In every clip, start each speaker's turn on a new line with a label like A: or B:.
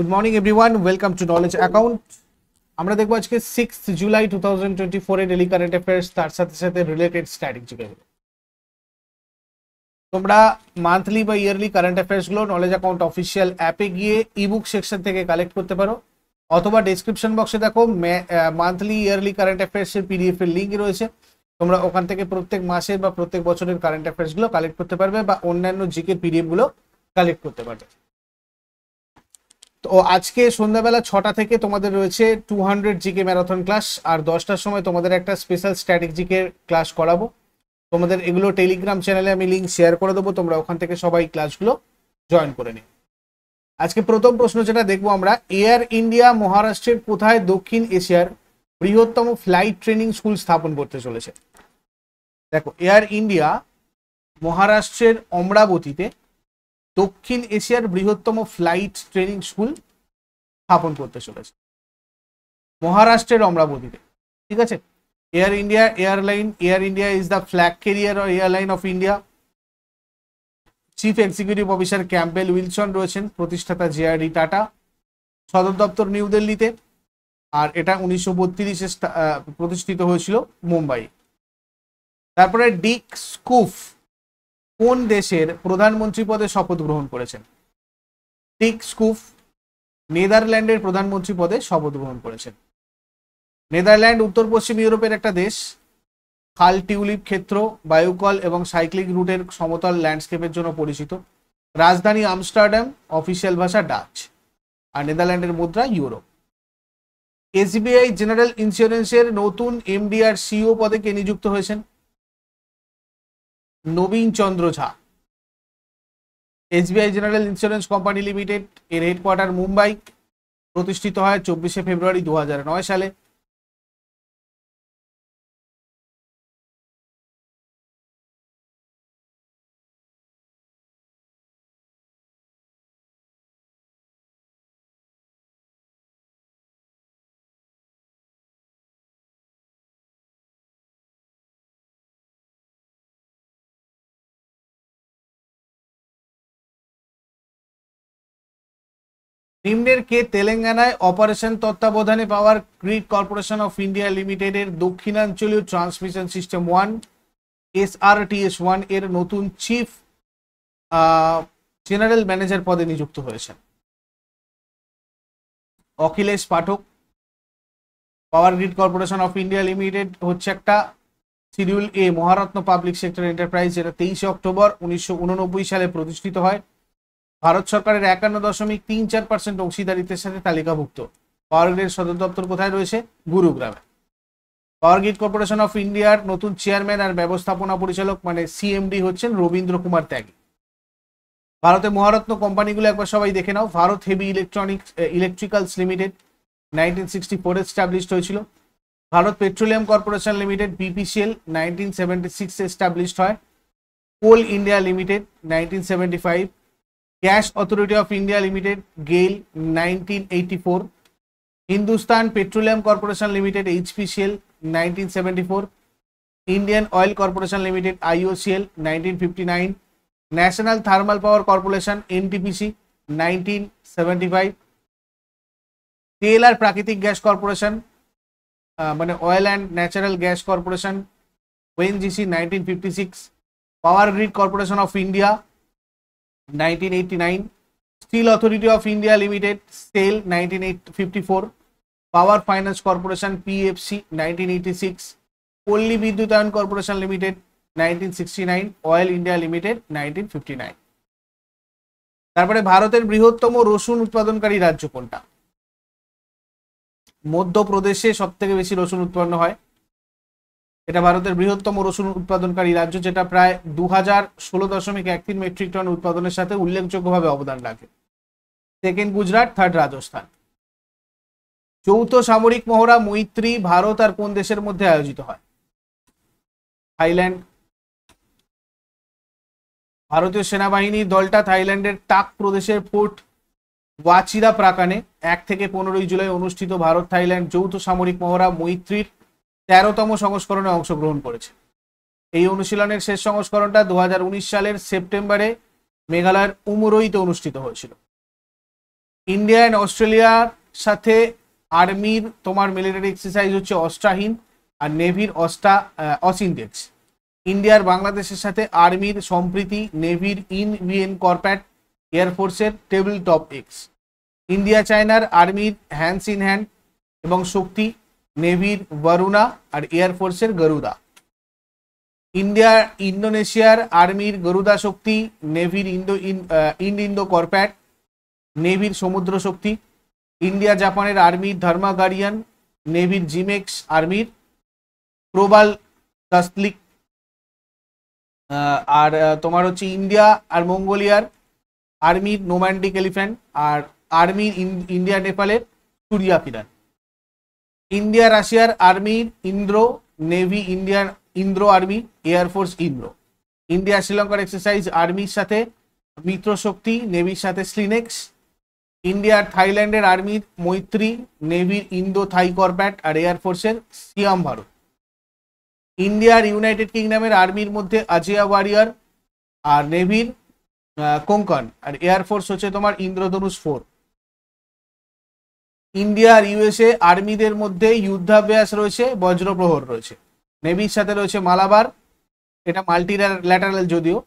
A: good morning everyone welcome to Knowledge Account আমরা দেখবো আজকে six July two thousand twenty ফোরে ডেলি কারেন্ট অ্যাফেয়ার্স তার সাথে সাথে রিলেটেড স্ট্র্যাটেজিগুলো তোমরা মান্থলি বা ইয়ারলি কারেন্ট অ্যাফেয়ার্সগুলো নলেজ অ্যাকাউন্ট অফিসিয়াল অ্যাপে গিয়ে ইবুক সেকশন থেকে কালেক্ট করতে পারো অথবা ডিসক্রিপশন বক্সে দেখো মান্থলি ইয়ারলি কারেন্ট অ্যাফেয়ার্সের পিডিএফ এর লিঙ্ক রয়েছে তোমরা ওখান থেকে প্রত্যেক মাসের বা প্রত্যেক বছরের কারেন্ট অ্যাফেয়ার্সগুলো কালেক্ট করতে পারবে বা অন্যান্য জিকের পিডিএফগুলো কালেক্ট করতে পারবে তো আজকে সন্ধ্যাবেলা ছটা থেকে তোমাদের রয়েছে two hundred GK marathon class আর দশটার সময় তোমাদের একটা স্পেশাল স্ট্র্যাটেজিকের ক্লাস করাবো তোমাদের এগুলো টেলিগ্রাম চ্যানেলে আমি লিঙ্ক শেয়ার করে দেবো তোমরা ওখান থেকে সবাই ক্লাসগুলো জয়েন করে নিও আজকে প্রথম প্রশ্ন যেটা দেখবো আমরা এয়ার ইন্ডিয়া মহারাষ্ট্রের কোথায় দক্ষিণ এশিয়ার বৃহত্তম ফ্লাইট ট্রেনিং স্কুল স্থাপন করতে চলেছে দেখো এয়ার ইন্ডিয়া মহারাষ্ট্রের অমরাবতীতে দক্ষিণ এশিয়ার বৃহত্তম ফ্লাইট ট্রেনিং স্কুল স্থাপন করতে চলেছে মহারাষ্ট্রের অমরাবতীতে ঠিক আছে Air India airline Air India is the flag carrier of airline of India chief executive officer Campbell Wilson রয়েছেন প্রতিষ্ঠাতা জে আর টাটা সদর দপ্তর নিউ দিল্লিতে আর এটা উনিশশো বত্রিশে প্রতিষ্ঠিত হয়েছিল মুম্বাই তারপরে ডিক স্কুফ কোন দেশের প্রধানমন্ত্রী পদে শপথ গ্রহণ করেছেন টিক স্কুফ নেদারল্যান্ডের প্রধানমন্ত্রী পদে শপথ গ্রহণ করেছেন নেদারল্যান্ড উত্তর পশ্চিম ইউরোপের একটা দেশ খাল টিউলিপ ক্ষেত্র বায়ুকল এবং সাইক্লিক রুটের সমতল ল্যান্ডস্কেপের জন্য পরিচিত রাজধানী আমস্টারডাম অফিসিয়াল ভাষা ডাচ আর নেদারল্যান্ডের মুদ্রা ইউরো এসবিআই জেনারেল ইন্স্যুরেন্সের নতুন এমডিআর সিও পদে কে নিযুক্ত হয়েছেন নবীন Chandra Jha SBI General Insurance Company Limited এর হেডকোয়ার্টার মুম্বাই প্রতিষ্ঠিত হয় চব্বিশে ফেব্রুয়ারি দু সালে নিম্নের কে তেলেঙ্গানায় অপারেশন তত্ত্বাবধানে Power Grid Corporation of India লিমিটেডের দক্ষিণাঞ্চলীয় transmission system one S SRTS one এর নতুন চিফ জেনারেল ম্যানেজার পদে নিযুক্ত হয়েছেন Akhilesh Pathak Power Grid Corporation of India Limited হচ্ছে একটা schedule A Maharatna public sector enterprise যেটা তেইশে অক্টোবর উনিশশো সালে প্রতিষ্ঠিত হয় ভারত সরকারের একান্ন দশমিক তিন চার পার্সেন্ট অংশীদারিত্বের সাথে তালিকাভুক্ত পাওয়ারগ্রিডের সদর দপ্তর কোথায় রয়েছে গুরুগ্রামে গ্রিড কর্পোরেশন অফ ইন্ডিয়ার নতুন চেয়ারম্যান আর ব্যবস্থাপনা পরিচালক মানে সিএমডি হচ্ছেন রবীন্দ্র কুমার ত্যাগী ভারতে মহারত্ন কোম্পানিগুলো একবার সবাই দেখে নাও Bharat Heavy Electronics Electricals Limited nineteen sixty four established হয়েছিল Bharat Petroleum Corporation Limited BPCL nineteen seventy six established হয় Coal India Limited nineteen seventy five Gas Authority of India Limited GAIL nineteen eighty four Hindustan Petroleum Corporation Limited HPCL nineteen seventy four Indian Oil Corporation Limited IOCL nineteen fifty nine National Thermal Power Corporation NTPC nineteen seventy five তেল আর প্রাকৃতিক gas corporation মানে oil and Natural Gas Corporation ONGC nineteen fifty six Power Grid Corporation of India 1989 Steel Authority of India Limited SAIL 1954 Power Finance Corporation PFC 1986 পল্লী বিদ্যুতায়ন Corporation Limited 1969 Oil India Limited 1959 তারপরে ভারতের বৃহত্তম রসুন উৎপাদনকারী রাজ্য কোনটা মধ্যপ্রদেশে সব থেকে বেশি রসুন উৎপন্ন হয় এটা ভারতের বৃহত্তম রসুন উৎপাদনকারী রাজ্য যেটা প্রায় দু হাজার ষোলো দশমিক এক তিন মেট্রিক টন উৎপাদনের সাথে উল্লেখযোগ্যভাবে অবদান রাখে সেকেন্ড গুজরাট থার্ড রাজস্থান চৌথ সামরিক মহড়া মৈত্রী ভারত আর কোন দেশের মধ্যে আয়োজিত হয় থাইল্যান্ড ভারতীয় সেনাবাহিনীর দলটা থাইল্যান্ডের তাক প্রদেশের ফোর্ট ওয়াচিরা প্রাকানে এক থেকে পনেরোই জুলাই অনুষ্ঠিত ভারত থাইল্যান্ড যৌথ সামরিক মহড়া মৈত্রীর তেরোতম সংস্করণে অংশগ্রহণ করেছে এই অনুশীলনের শেষ সংস্করণটা দু সালের সেপ্টেম্বরে মেঘালয়ের উমরইতে অনুষ্ঠিত হয়েছিল ইন্ডিয়া অ্যান্ড অস্ট্রেলিয়ার সাথে আর্মির তোমার মিলিটারি এক্সারসাইজ হচ্ছে অস্ট্রাহীন আর নেভির অস্টা অসিনডেক্স ইন্ডিয়ার বাংলাদেশের সাথে আর্মির সম্প্রীতি নেভির ইন বিএন কর্প্যাট এয়ারফোর্সের টেবিল টপ এক্স ইন্ডিয়া চায়নার আর্মির হ্যান্ডস ইন হ্যান্ড এবং শক্তি নেভির বারুনা আর এয়ারফোর্সের গরুদা ইন্ডিয়া ইন্দোনেশিয়ার আর্মির গরুদা শক্তি নেভির ইন্দো ইন্ড ইন্দো কর্প্যাট নেভির সমুদ্র শক্তি ইন্ডিয়া জাপানের আর্মির ধর্মা গার্ডিয়ান নেভির জিমেক্স আর্মির প্রবাল কাসলিক আর তোমার হচ্ছে ইন্ডিয়া আর মঙ্গোলিয়ার আর্মির নোম্যান্ডিক এলিফ্যান্ট আর আর্মির ইন্ডিয়া নেপালের সুরিয়া ফিরান ইন্ডিয়া রাশিয়ার আর্মির Indra navy Indian Indra army air force Indra India শ্রীলঙ্কার এক্সারসাইজ আর্মির সাথে মিত্রশক্তি নেভির সাথে স্লিনেক্স ইন্ডিয়ার থাইল্যান্ডের আর্মির মৈত্রী নেভির ইন্দো থাই কর্প্যাট আর এয়ারফোর্সের সিয়াম ভারত ইন্ডিয়ার ইউনাইটেড কিংডমের আর্মির মধ্যে আজিয়া ওয়ারিয়ার আর নেভির কোঙ্কন আর এয়ারফোর্স হচ্ছে তোমার ইন্দ্রধনুষ ফোর ইন্ডিয়া আর ইউএসএ আর্মিদের মধ্যে যুদ্ধাভ্যাস রয়েছে বজ্রপ্রহর রয়েছে নেভির সাথে রয়েছে মালাবার এটা মাল্টি ল্যাটারাল যদিও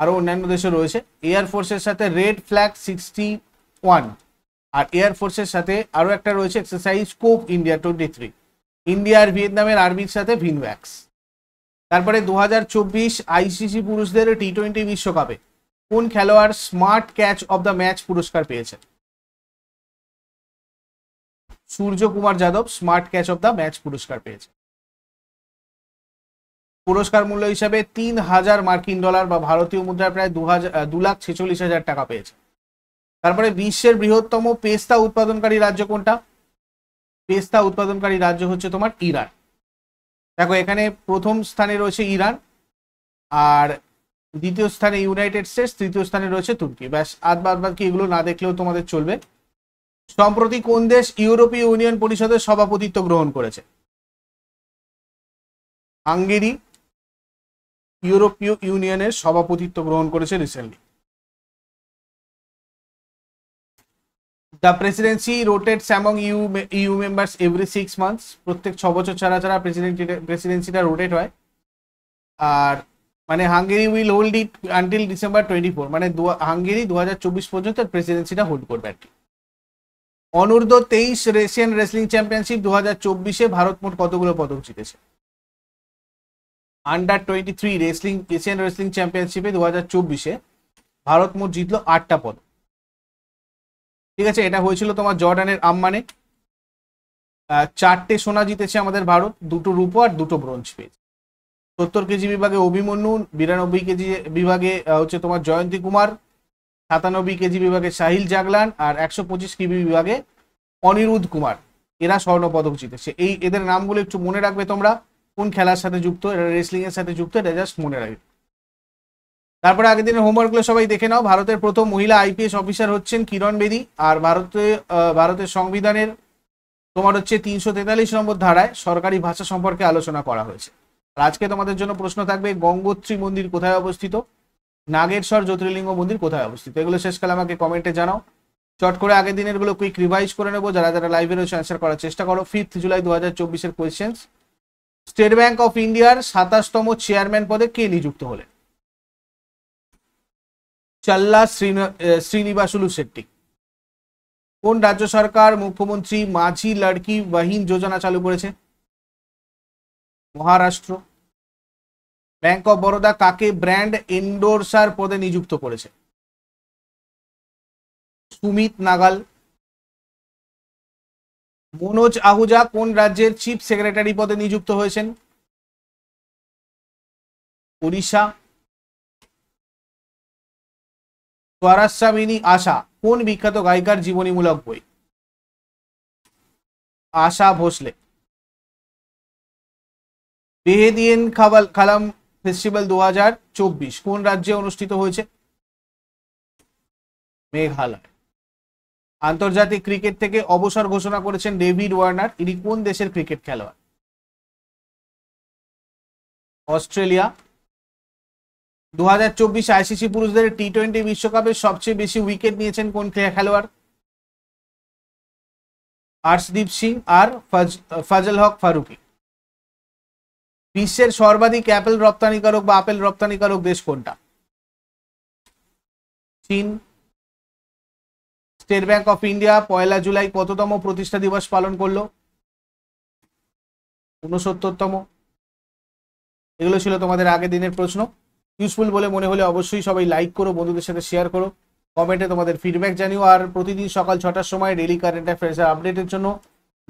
A: আরও অন্যান্য দেশে রয়েছে এয়ারফোর্সের সাথে রেড ফ্ল্যাগ সিক্সটি ওয়ান আর এয়ারফোর্সের সাথে আরও একটা রয়েছে exercise Cope India twenty three India আর ভিয়েতনামের আর্মির সাথে ভিনভ্যাক্স তারপরে দু হাজার চব্বিশ আইসিসি পুরুষদের টি টোয়েন্টি বিশ্বকাপে কোন খেলোয়াড় smart catch of the match পুরস্কার পেয়েছেন Surya Kumar Yadav smart catch of the match পুরস্কার পেয়েছে পুরস্কার মূল্য হিসাবে তিন হাজার মার্কিন ডলার বা ভারতীয় মুদ্রায় প্রায় দু হাজার দু লাখ ছেচল্লিশ হাজার টাকা পেয়েছে তারপরে বিশ্বের বৃহত্তম পেস্তা উৎপাদনকারী রাজ্য কোনটা পেস্তা উৎপাদনকারী রাজ্য হচ্ছে তোমার ইরান দেখো এখানে প্রথম স্থানে রয়েছে ইরান আর দ্বিতীয় স্থানে ইউনাইটেড স্টেটস তৃতীয় স্থানে রয়েছে তুর্কি ব্যাস আদবাদ কি এগুলো না দেখলেও তোমাদের চলবে সম্প্রতি কোন দেশ ইউরোপীয় ইউনিয়ন পরিষদের সভাপতিত্ব গ্রহণ করেছে হাঙ্গেরি ইউরোপীয় ইউনিয়নের সভাপতিত্ব গ্রহণ করেছে recently the presidency rotates among E U members every six months প্রত্যেক ছ বছর ছাড়া ছাড়া প্রেসিডেন্ট প্রেসিডেন্সিটা রোটেট হয় আর মানে Hungary will hold it until December twenty four মানে হাঙ্গেরি দু হাজার চব্বিশ পর্যন্ত প্রেসিডেন্সিটা হোল্ড করবে আর কি অনূর্ধ্ব তেইশ এশিয়ান রেসলিং চ্যাম্পিয়নশিপ দু হাজার চব্বিশে ভারত মোট কতগুলো পদক জিতেছে under twenty three wrestling Asian wrestling চ্যাম্পিয়নশিপে দু হাজার চব্বিশে ভারত মোট জিতলো আটটা পদক ঠিক আছে এটা হয়েছিল তোমার জর্ডানের আম্মানে চারটে সোনা জিতেছে আমাদের ভারত দুটো রূপো আর দুটো ব্রোঞ্জ পেয়েছে সত্তর কেজি বিভাগে অভিমন্যু বিরানব্বই কেজি বিভাগে হচ্ছে তোমার জয়ন্তী কুমার সাতানব্বই কেজি বিভাগে সাহিল জাগলান আর একশো পঁচিশ কেজি বিভাগে অনিরুদ্ধ কুমার এরা স্বর্ণপদক জিতেছে এই এদের নামগুলো একটু মনে রাখবে তোমরা কোন খেলার সাথে যুক্ত এরা রেসলিং এর সাথে যুক্ত এটা জাস্ট মনে রাখবে তারপরে আগের দিনের হোমওয়ার্কগুলো সবাই দেখে নাও ভারতের প্রথম মহিলা আইপিএস অফিসার হচ্ছেন কিরণ বেদি আর ভারতে ভারতের সংবিধানের তোমার হচ্ছে তিনশো তেতাল্লিশ নম্বর ধারায় সরকারি ভাষা সম্পর্কে আলোচনা করা হয়েছে আজকে তোমাদের জন্য প্রশ্ন থাকবে গঙ্গোত্রী মন্দির কোথায় অবস্থিত নাগেশ্বর জ্যোতির্লিঙ্গ মন্দির কোথায় অবস্থিত এগুলো শেষকালে আমাকে কমেন্টে জানাও চট করে আগের দিনের গুলো কুইক রিভাইজ করে নেবো যারা যারা লাইভে রয়েছে অ্যান্সার করার চেষ্টা করো ফিফথ জুলাই দু হাজার চব্বিশের স্টেট ব্যাংক অফ ইন্ডিয়ার সাতাশতম চেয়ারম্যান পদে কে নিযুক্ত হলেন চাল্লা শ্রীনিবাসুলু শেট্টি কোন রাজ্য সরকার মুখ্যমন্ত্রী মাঝি লড়কি বাহিন যোজনা চালু করেছে মহারাষ্ট্র ব্যাংক অফ বরোদা কাকে ব্র্যান্ড এন্ডোর্সার পদে নিযুক্ত করেছে সুমিত নাগাল মনোজ আহুজা কোন রাজ্যের চিফ সেক্রেটারি পদে নিযুক্ত হয়েছেন উড়িষ্যা স্বরাস্বামিনী আশা কোন বিখ্যাত গায়িকার জীবনীমূলক বই আশা ভোসলে বেহেদিয়েন খাবাল খালাম ফেস্টিভ্যাল দু কোন রাজ্যে অনুষ্ঠিত হয়েছে মেঘালয় আন্তর্জাতিক ক্রিকেট থেকে অবসর ঘোষণা করেছেন ডেভিড ওয়ার্নার ইনি কোন দেশের ক্রিকেট খেলোয়াড় অস্ট্রেলিয়া দু হাজার চব্বিশ আইসিসি পুরুষদের টি টোয়েন্টি বিশ্বকাপের সবচেয়ে বেশি উইকেট নিয়েছেন কোন খেলোয়াড় আর্শদীপ সিং আর ফাজল হক ফারুকি বিশ্বের সর্বাধিক অ্যাপেল রপ্তানিকারক বা আপেল রপ্তানিকারক দেশ কোনটা চীন স্টেট ব্যাংক অফ ইন্ডিয়া পয়লা জুলাই কততম প্রতিষ্ঠা দিবস পালন করলো উনসত্তরতম এগুলো ছিল তোমাদের আগের দিনের প্রশ্ন ইউজফুল বলে মনে হলে অবশ্যই সবাই লাইক করো বন্ধুদের সাথে শেয়ার করো কমেন্টে তোমাদের ফিডব্যাক জানিও আর প্রতিদিন সকাল ছটার সময় ডেলি কারেন্ট অ্যাফেয়ার্সের আপডেটের জন্য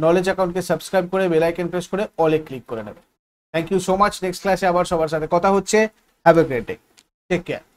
A: নলেজ অ্যাকাউন্টকে সাবস্ক্রাইব করে বেলাইকেন প্রেস করে অলে ক্লিক করে নেবে thank you so much next ক্লাসে আবার সবার সাথে কথা হচ্ছে have a great day take care